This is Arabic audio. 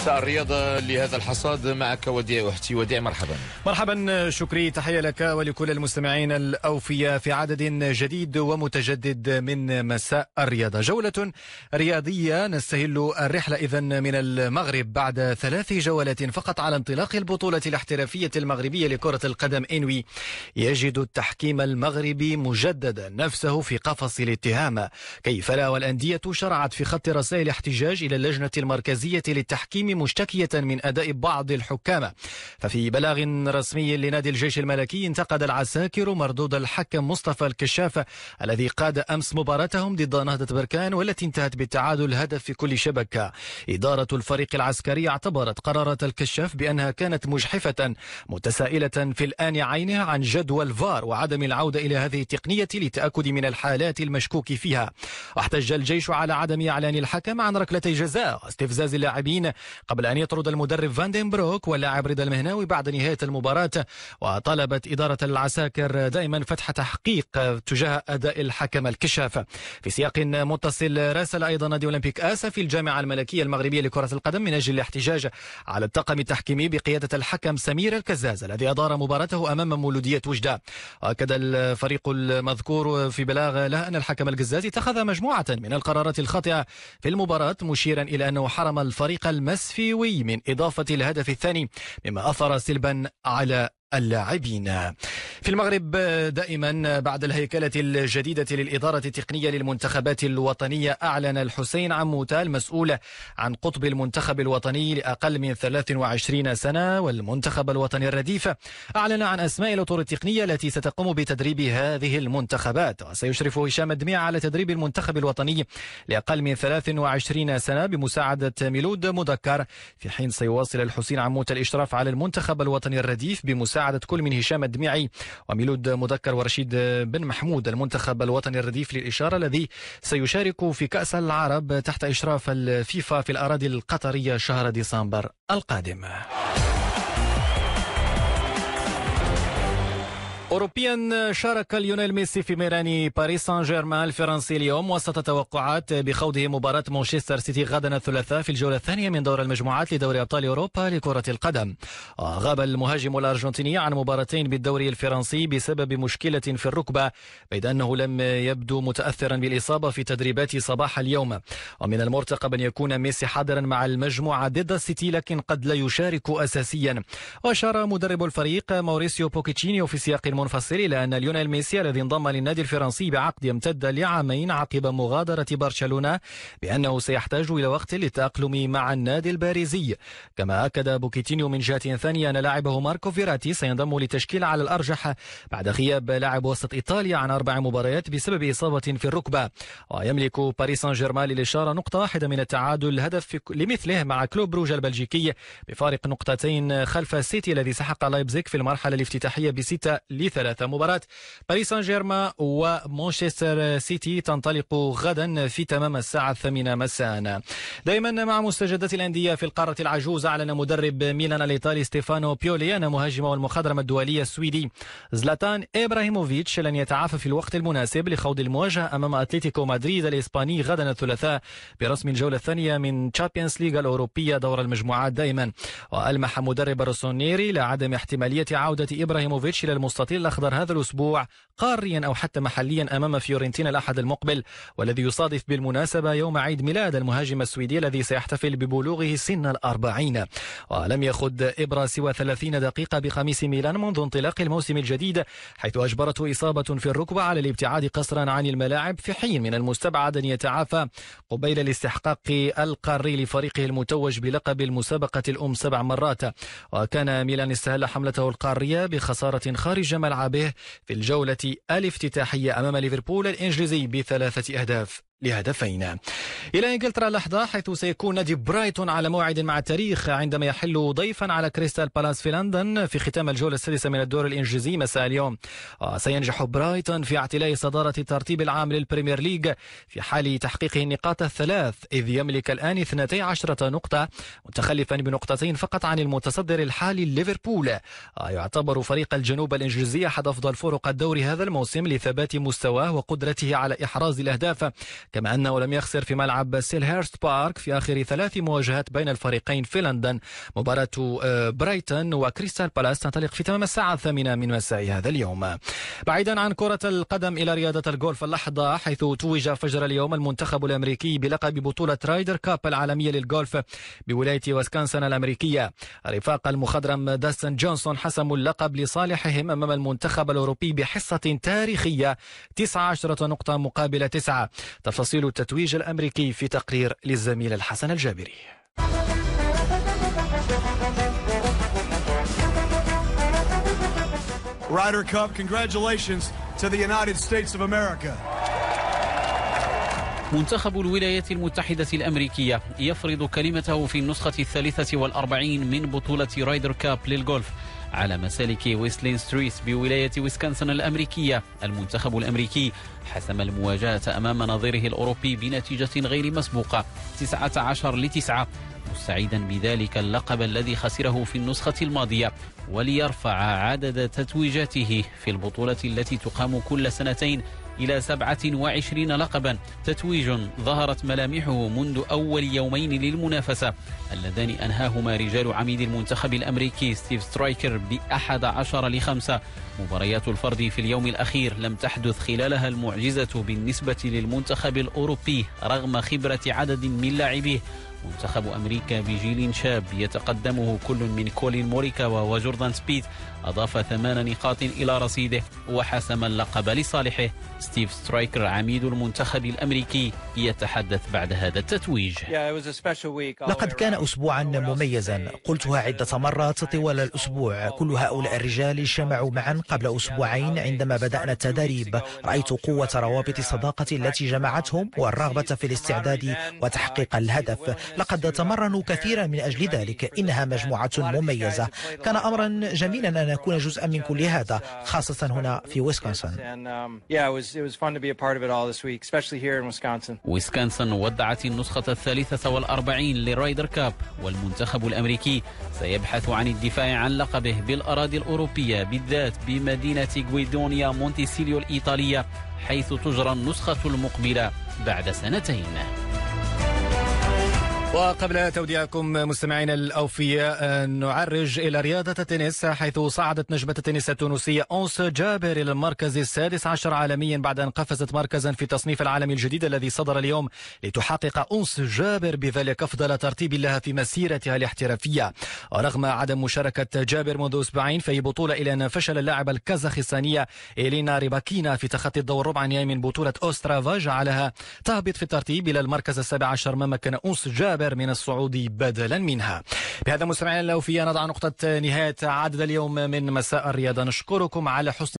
مساء الرياضة لهذا الحصاد معك وديع وحتي وديع مرحبا مرحبا شكري تحية لك ولكل المستمعين الأوفياء في عدد جديد ومتجدد من مساء الرياضة جولة رياضية نستهل الرحلة إذا من المغرب بعد ثلاث جولات فقط على انطلاق البطولة الاحترافية المغربية لكرة القدم إنوي يجد التحكيم المغربي مجددا نفسه في قفص الاتهام كيف لا والأندية شرعت في خط رسائل احتجاج إلى اللجنة المركزية للتحكيم مشتكية من أداء بعض الحكام ففي بلاغ رسمي لنادي الجيش الملكي انتقد العساكر مردود الحكم مصطفى الكشاف الذي قاد أمس مباراتهم ضد نهضة بركان والتي انتهت بالتعادل هدف في كل شبكة إدارة الفريق العسكري اعتبرت قرارات الكشاف بأنها كانت مجحفة متسائلة في الآن عينها عن جدوى الفار وعدم العودة إلى هذه التقنية للتأكد من الحالات المشكوك فيها واحتج الجيش على عدم إعلان الحكم عن ركلتي جزاء واستفزاز اللاعبين قبل أن يطرد المدرب بروك واللاعب رضا المهناوي بعد نهاية المباراة وطلبت إدارة العساكر دائما فتح تحقيق تجاه أداء الحكم الكشاف في سياق متصل راسل أيضا نادي أولمبيك آسا في الجامعة الملكية المغربية لكرة القدم من أجل الاحتجاج على الطاقم التحكيمي بقيادة الحكم سمير الكزاز الذي أدار مباراته أمام مولودية وجدة وأكد الفريق المذكور في بلاغ له أن الحكم الكزازي اتخذ مجموعة من القرارات الخاطئة في المباراة مشيرا إلى أنه حرم الفريق المس تسفيوي من إضافة الهدف الثاني مما أثر سلبا على اللاعبين في المغرب دائما بعد الهيكلة الجديدة للإدارة التقنية للمنتخبات الوطنية أعلن الحسين عموتا المسؤول عن قطب المنتخب الوطني لأقل من 23 سنة والمنتخب الوطني الرديف أعلن عن أسماء الأطر التقنية التي ستقوم بتدريب هذه المنتخبات وسيشرف هشام الدميع على تدريب المنتخب الوطني لأقل من 23 سنة بمساعدة ميلود مذكر في حين سيواصل الحسين عموتا الإشراف على المنتخب الوطني الرديف بمساعدة مساعدة كل من هشام الدميعي وميلود مذكر ورشيد بن محمود المنتخب الوطني الرديف للإشارة الذي سيشارك في كأس العرب تحت إشراف الفيفا في الأراضي القطرية شهر ديسمبر القادم أوروبيا شارك ليونيل ميسي في ميران باريس سان جيرمان الفرنسي اليوم وسط توقعات بخوضه مباراة مانشستر سيتي غدا الثلاثاء في الجولة الثانية من دور المجموعات لدوري أبطال أوروبا لكرة القدم غاب المهاجم الأرجنتيني عن مباراتين بالدوري الفرنسي بسبب مشكلة في الركبة بيد أنه لم يبدو متأثرا بالإصابة في تدريبات صباح اليوم ومن المرتقب أن يكون ميسي حاضرا مع المجموعة ضد السيتي لكن قد لا يشارك أساسيا وأشار مدرب الفريق موريسيو بوكيتشينيو في سياق منفصل إلى أن ليونيل ميسي الذي انضم للنادي الفرنسي بعقد يمتد لعامين عقب مغادرة برشلونة بأنه سيحتاج إلى وقت للتأقلم مع النادي الباريزي كما أكد بوكيتينيو من جهة ثانية أن لاعبه ماركو فيراتي سينضم للتشكيل على الأرجح بعد غياب لاعب وسط إيطاليا عن أربع مباريات بسبب إصابة في الركبة ويملك باريس سان جيرمان للإشارة نقطة واحدة من التعادل هدف لمثله مع كلوب بروج البلجيكي بفارق نقطتين خلف السيتي الذي سحق لايبزيك في المرحلة الافتتاحية بستة ثلاثة مباراة باريس سان جيرمان ومانشستر سيتي تنطلق غدا في تمام الساعة الثامنة مساء دائما مع مستجدات الأندية في القارة العجوز أعلن مدرب ميلان الإيطالي ستيفانو بيولي أن مهاجم المخضرم الدولي السويدي زلاتان إبراهيموفيتش لن يتعافى في الوقت المناسب لخوض المواجهة أمام أتلتيكو مدريد الإسباني غدا الثلاثاء برسم الجولة الثانية من تشامبيونز ليغ الأوروبية دور المجموعات دائما وألمح مدرب روسونيري لعدم احتمالية عودة إبراهيموفيتش إلى المستطيل الأخضر هذا الأسبوع قاريا أو حتى محليا أمام فيورنتينا الأحد المقبل والذي يصادف بالمناسبة يوم عيد ميلاد المهاجم السويدي الذي سيحتفل ببلوغه سن الأربعين ولم يخد إبرا سوى 30 دقيقة بقميص ميلان منذ انطلاق الموسم الجديد حيث أجبرته إصابة في الركبة على الابتعاد قصرا عن الملاعب في حين من المستبعد أن يتعافى قبيل الاستحقاق القاري لفريقه المتوج بلقب المسابقة الأم سبع مرات وكان ميلان استهل حملته القارية بخسارة خارج ملعبه في الجولة الافتتاحية أمام ليفربول الإنجليزي بثلاثة أهداف لهدفين إلى إنجلترا لحظة حيث سيكون نادي برايتون على موعد مع التاريخ عندما يحل ضيفا على كريستال بالاس في لندن في ختام الجولة السادسة من الدور الإنجليزي مساء اليوم سينجح برايتون في اعتلاء صدارة الترتيب العام للبريمير ليج في حال تحقيقه النقاط الثلاث إذ يملك الآن 12 نقطة متخلفا بنقطتين فقط عن المتصدر الحالي ليفربول يعتبر فريق الجنوب الإنجليزي أحد أفضل فرق الدوري هذا الموسم لثبات مستواه وقدرته على إحراز الأهداف كما أنه لم يخسر في ملعب سيل هيرست بارك في آخر ثلاث مواجهات بين الفريقين في لندن مباراة آه، برايتون وكريستال بالاس تنطلق في تمام الساعة الثامنة من مساء هذا اليوم بعيدا عن كرة القدم إلى رياضة الجولف اللحظة حيث توج فجر اليوم المنتخب الأمريكي بلقب بطولة رايدر كاب العالمية للجولف بولاية وسكانسن الأمريكية رفاق المخضرم داستن جونسون حسموا اللقب لصالحهم أمام المنتخب الأوروبي بحصة تاريخية 19 نقطة مقابل تفضل تفاصيل التتويج الأمريكي في تقرير للزميل الحسن الجابري Ryder Cup, congratulations to the United States of America. منتخب الولايات المتحدة الأمريكية يفرض كلمته في النسخة الثالثة والأربعين من بطولة رايدر كاب للغولف على مسالك ويسلين ستريت بولاية ويسكنسن الأمريكية المنتخب الأمريكي حسم المواجهة أمام نظيره الأوروبي بنتيجة غير مسبوقة 19 ل 9 مستعيدا بذلك اللقب الذي خسره في النسخة الماضية وليرفع عدد تتويجاته في البطولة التي تقام كل سنتين إلى 27 لقبا تتويج ظهرت ملامحه منذ أول يومين للمنافسة اللذان أنهاهما رجال عميد المنتخب الأمريكي ستيف سترايكر بأحد عشر لخمسة مباريات الفرد في اليوم الأخير لم تحدث خلالها المعجزة بالنسبة للمنتخب الأوروبي رغم خبرة عدد من لاعبيه منتخب أمريكا بجيل شاب يتقدمه كل من كولين موريكاوا وجوردان سبيت أضاف ثمان نقاط إلى رصيده وحسم اللقب لصالحه ستيف سترايكر عميد المنتخب الأمريكي يتحدث بعد هذا التتويج لقد كان أسبوعا مميزا قلتها عدة مرات طوال الأسبوع كل هؤلاء الرجال اجتمعوا معا قبل أسبوعين عندما بدأنا التدريب رأيت قوة روابط الصداقة التي جمعتهم والرغبة في الاستعداد وتحقيق الهدف لقد تمرنوا كثيرا من أجل ذلك إنها مجموعة مميزة كان أمرا جميلا أن أكون جزءا من كل هذا خاصة هنا في ويسكونسن ويسكونسن ودعت النسخة الثالثة والأربعين لرايدر كاب والمنتخب الأمريكي سيبحث عن الدفاع عن لقبه بالأراضي الأوروبية بالذات بمدينة غويدونيا مونتيسيليو الإيطالية حيث تجرى النسخة المقبلة بعد سنتين وقبل توديعكم مستمعينا الأوفياء نعرج إلى رياضة التنس حيث صعدت نجمة التنس التونسية أونس جابر إلى المركز السادس عشر عالميا بعد أن قفزت مركزا في التصنيف العالمي الجديد الذي صدر اليوم لتحقق أونس جابر بذلك أفضل ترتيب لها في مسيرتها الاحترافية ورغم عدم مشاركة جابر منذ أسبوعين في بطولة إلى أن فشل اللاعب الكازاخستانية إلينا ريباكينا في تخطي الدور الربع النهائي من بطولة أوسترافا جعلها تهبط في الترتيب إلى المركز السابع عشر ما مكن أونس جابر جابر من الصعود بدلا منها بهذا مستمعينا الاوفياء نضع نقطه نهايه عدد اليوم من مساء الرياضه نشكركم على حسن